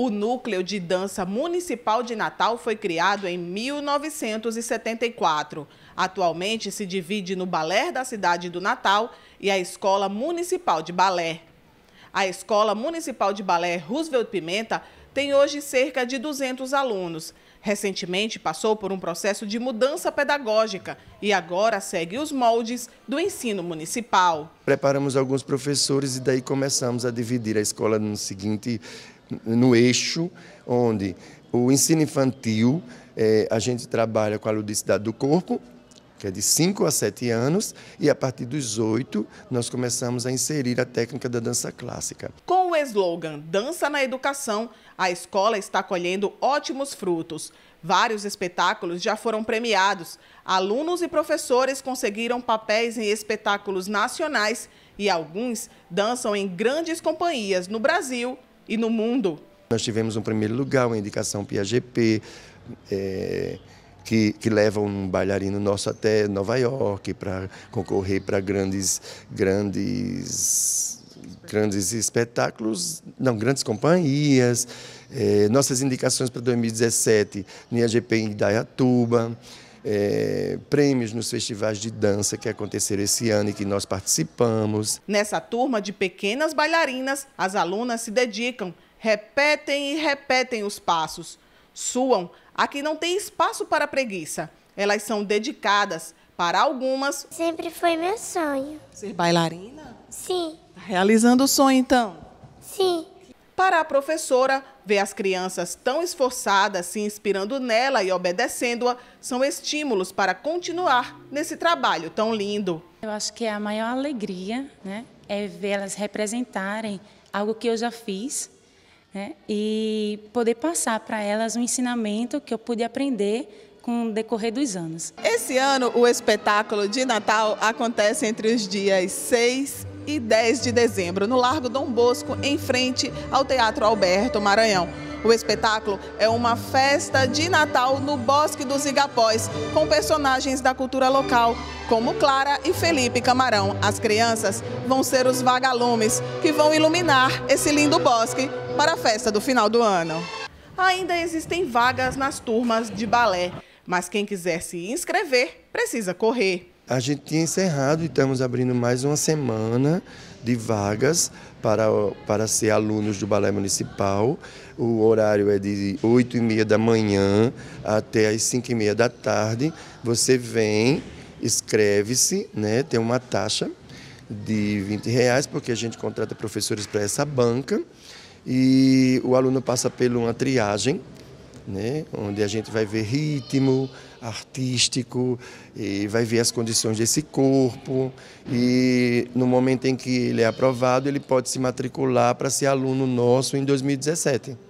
O Núcleo de Dança Municipal de Natal foi criado em 1974. Atualmente se divide no Balé da Cidade do Natal e a Escola Municipal de Balé. A Escola Municipal de Balé Roosevelt Pimenta tem hoje cerca de 200 alunos. Recentemente passou por um processo de mudança pedagógica e agora segue os moldes do ensino municipal. Preparamos alguns professores e daí começamos a dividir a escola no seguinte no eixo onde o ensino infantil, é, a gente trabalha com a ludicidade do corpo, que é de 5 a 7 anos, e a partir dos 8 nós começamos a inserir a técnica da dança clássica. Com o slogan Dança na Educação, a escola está colhendo ótimos frutos. Vários espetáculos já foram premiados. Alunos e professores conseguiram papéis em espetáculos nacionais e alguns dançam em grandes companhias no Brasil e no mundo. Nós tivemos um primeiro lugar, uma indicação PAGP, é, eh, que, que leva um bailarino nosso até Nova York para concorrer para grandes, grandes, grandes espetáculos, não, grandes companhias. É, nossas indicações para 2017, NIAGP em Idaiatuba é, prêmios nos festivais de dança que aconteceram esse ano e que nós participamos. Nessa turma de pequenas bailarinas, as alunas se dedicam, repetem e repetem os passos. Suam, aqui não tem espaço para preguiça. Elas são dedicadas, para algumas. Sempre foi meu sonho. Ser bailarina? Sim. Tá realizando o sonho, então? Sim. Para a professora, ver as crianças tão esforçadas, se inspirando nela e obedecendo-a, são estímulos para continuar nesse trabalho tão lindo. Eu acho que é a maior alegria né, é vê-las representarem algo que eu já fiz né, e poder passar para elas um ensinamento que eu pude aprender com o decorrer dos anos. Esse ano, o espetáculo de Natal acontece entre os dias 6 e 10 de dezembro, no Largo Dom Bosco, em frente ao Teatro Alberto Maranhão. O espetáculo é uma festa de Natal no Bosque dos Igapós, com personagens da cultura local, como Clara e Felipe Camarão. As crianças vão ser os vagalumes que vão iluminar esse lindo bosque para a festa do final do ano. Ainda existem vagas nas turmas de balé, mas quem quiser se inscrever precisa correr. A gente tinha encerrado e estamos abrindo mais uma semana de vagas para, para ser alunos do Balé Municipal. O horário é de 8 e meia da manhã até as 5 e meia da tarde. Você vem, escreve-se, né? tem uma taxa de 20 reais, porque a gente contrata professores para essa banca. E o aluno passa por uma triagem, né? onde a gente vai ver ritmo, artístico, e vai ver as condições desse corpo. E no momento em que ele é aprovado, ele pode se matricular para ser aluno nosso em 2017.